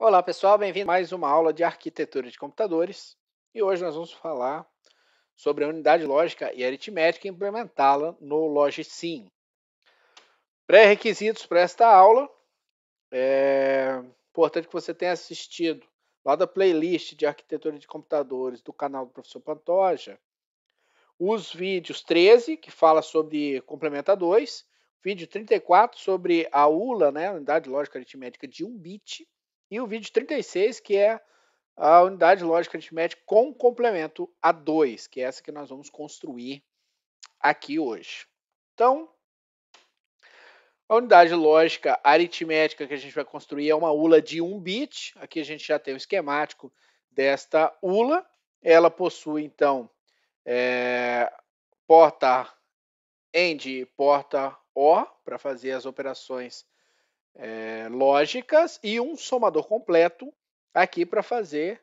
Olá pessoal, bem-vindo a mais uma aula de arquitetura de computadores e hoje nós vamos falar sobre a unidade lógica e aritmética e implementá-la no Logisim. Pré-requisitos para esta aula, é importante que você tenha assistido lá da playlist de arquitetura de computadores do canal do professor Pantoja, os vídeos 13, que fala sobre complementa 2, vídeo 34 sobre a ULA, né, unidade lógica aritmética de 1 bit, e o vídeo 36, que é a unidade lógica aritmética com complemento a 2, que é essa que nós vamos construir aqui hoje. Então, a unidade lógica aritmética que a gente vai construir é uma ULA de 1 bit. Aqui a gente já tem o esquemático desta ULA. Ela possui, então, é, porta AND e porta OR para fazer as operações é, lógicas e um somador completo aqui para fazer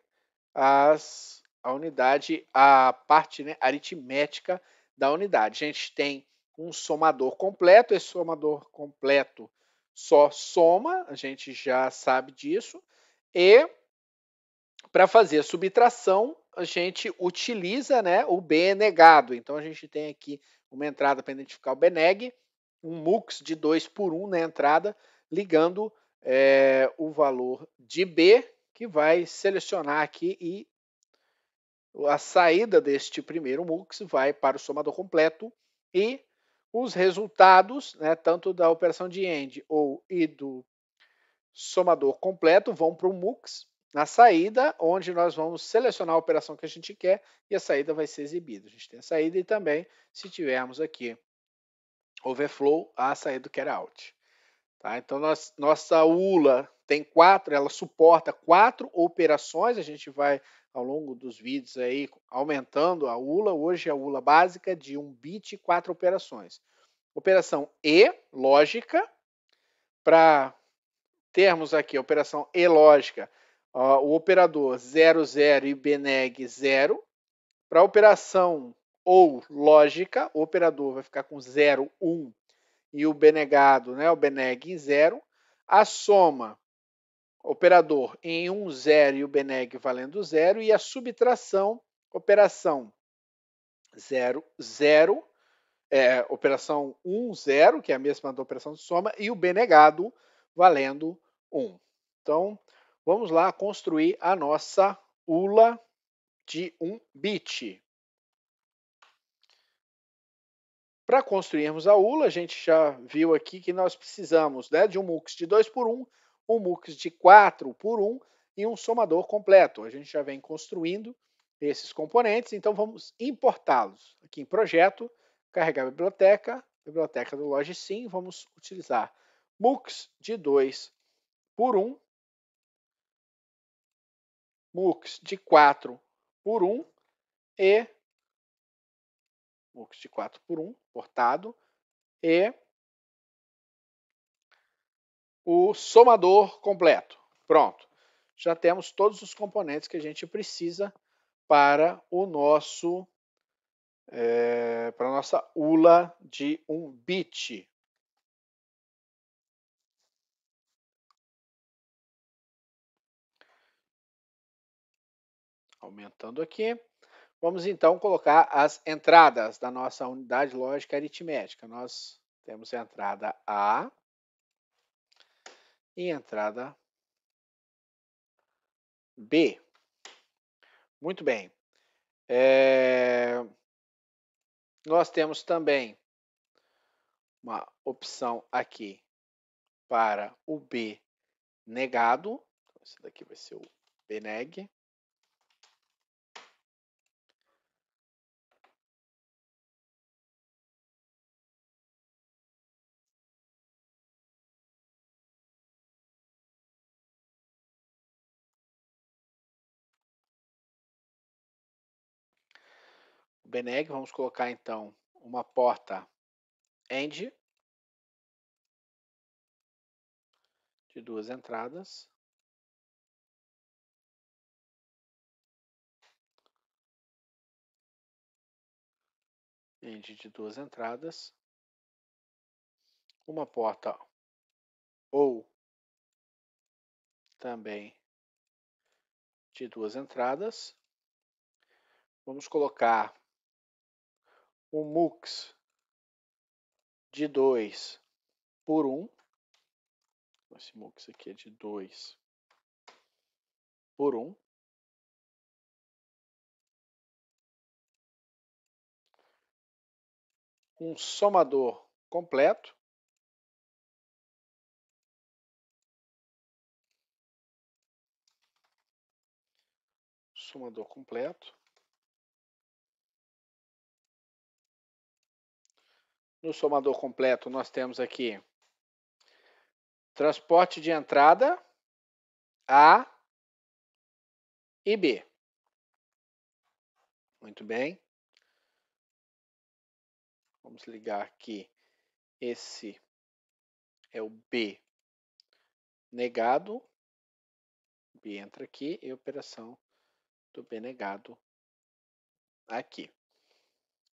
as, a unidade, a parte né, aritmética da unidade. A gente tem um somador completo, esse somador completo só soma, a gente já sabe disso, e para fazer a subtração, a gente utiliza né, o negado. Então a gente tem aqui uma entrada para identificar o BNEG, um MUX de 2 por 1 um na entrada ligando é, o valor de B, que vai selecionar aqui e a saída deste primeiro MUX vai para o somador completo e os resultados, né, tanto da operação de AND ou e do somador completo, vão para o MUX na saída, onde nós vamos selecionar a operação que a gente quer e a saída vai ser exibida. A gente tem a saída e também, se tivermos aqui overflow, a saída do get out. Tá? Então, nós, nossa ULA tem quatro, ela suporta quatro operações. A gente vai, ao longo dos vídeos, aí aumentando a ULA. Hoje, a ULA básica é de um bit, e quatro operações. Operação E, lógica, para termos aqui a operação E lógica, ó, o operador 00 e BNEG 0. Para a operação OU lógica, o operador vai ficar com 1 e o benegado, né, o beneg em zero, a soma operador em um zero e o beneg valendo zero e a subtração operação zero zero é, operação 1, um, 0, que é a mesma da operação de soma, e o benegado valendo 1. Um. Então, vamos lá construir a nossa ULA de um bit. Para construirmos a ULA, a gente já viu aqui que nós precisamos né, de um MUX de 2 por 1, um MUX de 4 por 1 e um somador completo. A gente já vem construindo esses componentes, então vamos importá-los. Aqui em projeto, carregar a biblioteca, biblioteca do LogiSim, vamos utilizar MUX de 2 por 1, MUX de 4 por 1 e MUX de 4 por 1 portado, e o somador completo. Pronto. Já temos todos os componentes que a gente precisa para o nosso é, para a nossa ULA de um bit. Aumentando aqui. Vamos então colocar as entradas da nossa unidade lógica aritmética. Nós temos a entrada A e a entrada B. Muito bem. É... Nós temos também uma opção aqui para o B negado. Então, esse daqui vai ser o B neg. o Beneg, vamos colocar então uma porta end de duas entradas. End de duas entradas. Uma porta ou também de duas entradas. Vamos colocar o mux de 2 por 1. Um. Esse mux aqui é de 2 por 1. Um. Um somador completo. Somador completo. No somador completo, nós temos aqui transporte de entrada A e B. Muito bem. Vamos ligar aqui. Esse é o B negado. B entra aqui e operação do B negado aqui.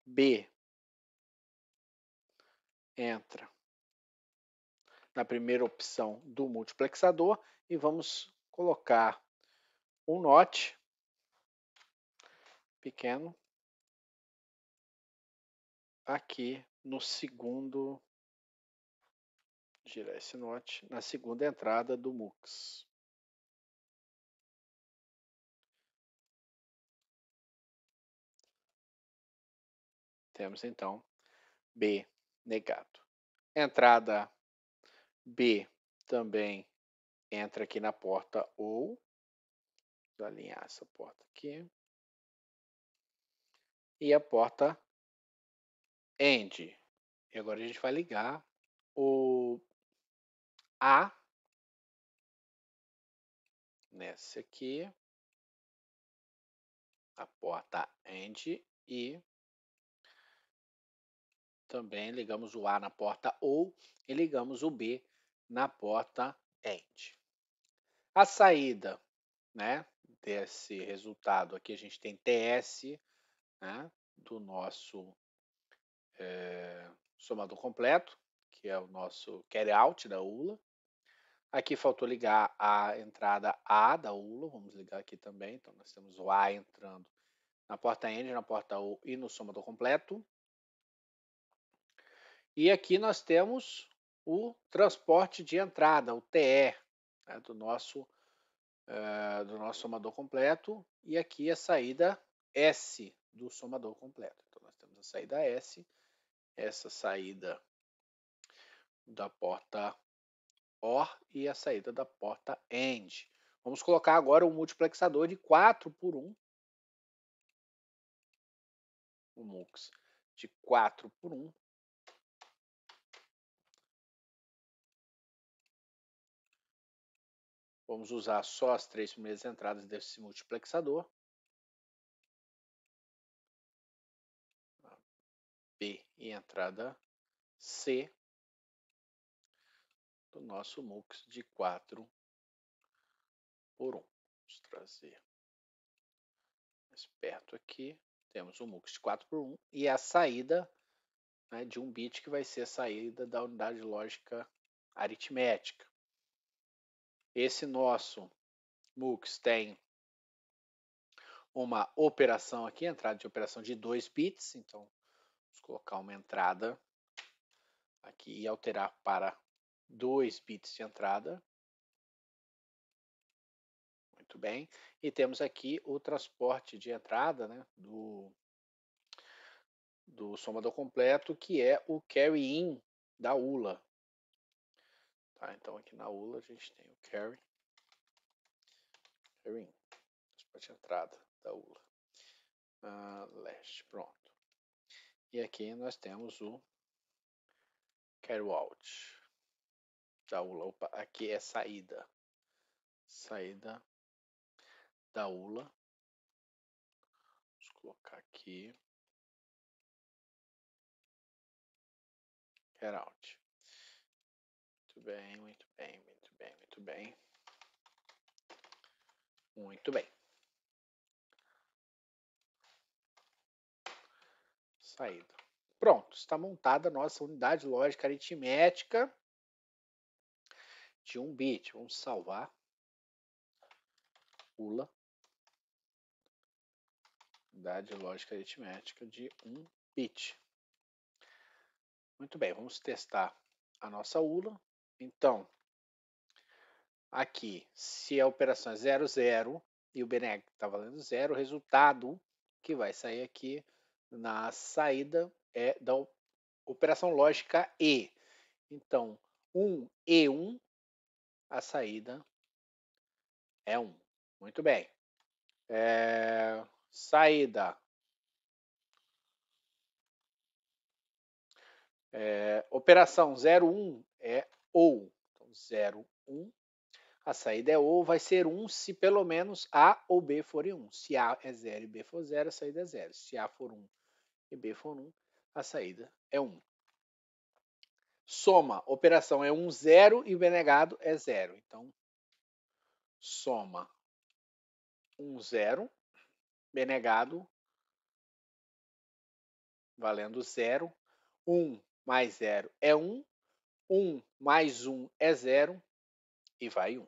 B entra na primeira opção do multiplexador e vamos colocar um note pequeno aqui no segundo, girar esse note na segunda entrada do MUX. Temos então B negado. Entrada B também entra aqui na porta ou. Vou alinhar essa porta aqui. E a porta AND. E agora a gente vai ligar o A nessa aqui, a porta AND e também ligamos o A na porta OU e ligamos o B na porta AND. A saída né, desse resultado aqui, a gente tem TS né, do nosso é, somador completo, que é o nosso carry out da ULA. Aqui faltou ligar a entrada A da ULA, vamos ligar aqui também. Então, nós temos o A entrando na porta end, na porta U e no somador completo. E aqui nós temos o transporte de entrada, o TE, né, do, nosso, uh, do nosso somador completo, e aqui a saída S do somador completo. Então, nós temos a saída S, essa saída da porta OR e a saída da porta AND. Vamos colocar agora um multiplexador de 4 por 1, o um MUX de 4 por 1, Vamos usar só as três primeiras entradas desse multiplexador. B e entrada C do nosso MUX de 4 por 1. Vamos trazer mais perto aqui. Temos um MUX de 4 por 1 e a saída né, de um bit que vai ser a saída da unidade lógica aritmética. Esse nosso MUX tem uma operação aqui, entrada de operação de 2 bits, então vamos colocar uma entrada aqui e alterar para 2 bits de entrada. Muito bem. E temos aqui o transporte de entrada né, do, do somador completo, que é o carry-in da ULA. Tá, então aqui na ULA a gente tem o carry. Carrying. Transporte de entrada da ULA. Uh, leste, pronto. E aqui nós temos o carry out. Da ULA. Opa, aqui é saída. Saída da ULA. Vamos colocar aqui. carry out. Muito bem, muito bem, muito bem, muito bem. Muito bem. Saída. Pronto, está montada a nossa unidade lógica aritmética de um bit. Vamos salvar. Pula. Unidade lógica aritmética de um bit. Muito bem, vamos testar a nossa ULA. Então, aqui, se a operação é 00 e o BNEG está valendo 0, o resultado que vai sair aqui na saída é da operação lógica E. Então, 1 e 1, a saída é 1. Muito bem. Eh, eh, é, saída. É, operação 01 é ou. Então, 0, 1. A saída é ou, vai ser 1 se pelo menos A ou B forem 1. Se A é 0 e B for 0, a saída é 0. Se A for 1 e B for 1, a saída é 1. Um. Soma. Operação é 1, 0 e B negado é 0. Então, soma 1, 0. B negado valendo 0. 1 mais 0 é 1. 1 mais 1 é 0 e vai 1.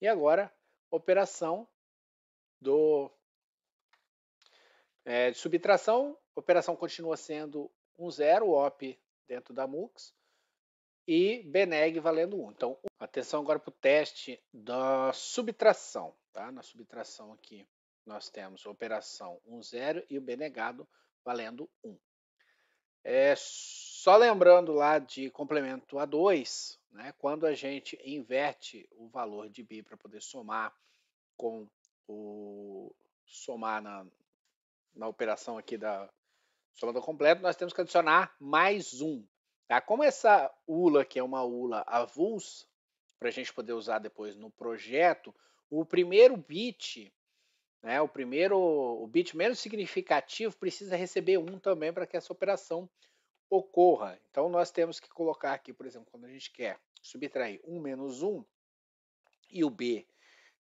E agora, operação do é, de subtração, operação continua sendo 1, 0, OP dentro da MUX, e BNEG valendo 1. Então, atenção agora para o teste da subtração. Tá? Na subtração aqui, nós temos a operação 1, 0 e o B negado valendo 1. É, só lembrando lá de complemento a 2, né, quando a gente inverte o valor de bi para poder somar com o somar na, na operação aqui da somando completo, nós temos que adicionar mais um. Tá? Como essa ULA, que é uma ULA avulsa, para a gente poder usar depois no projeto, o primeiro bit né? O primeiro, o bit menos significativo precisa receber um também para que essa operação ocorra. Então, nós temos que colocar aqui, por exemplo, quando a gente quer subtrair um menos um e o b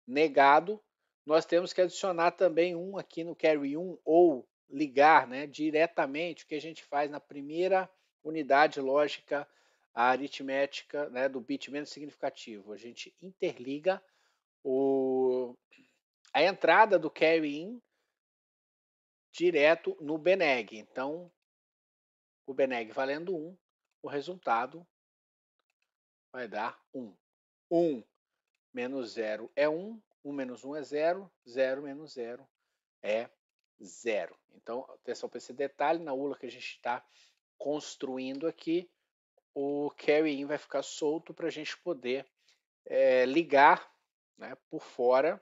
negado, nós temos que adicionar também um aqui no carry 1 ou ligar né, diretamente o que a gente faz na primeira unidade lógica aritmética né, do bit menos significativo. A gente interliga o, a entrada do carry-in direto no Beneg. Então, o Beneg valendo 1, o resultado vai dar 1. 1 menos 0 é 1, 1 menos 1 é 0, 0 menos 0 é 0. Então, atenção para esse detalhe, na ULA que a gente está construindo aqui, o carry-in vai ficar solto para a gente poder é, ligar né, por fora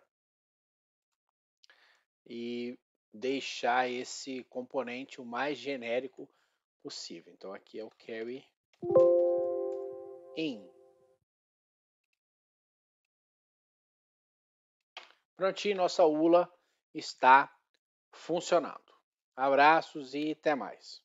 e deixar esse componente o mais genérico possível. Então aqui é o carry in. Prontinho, nossa ULA está funcionando. Abraços e até mais.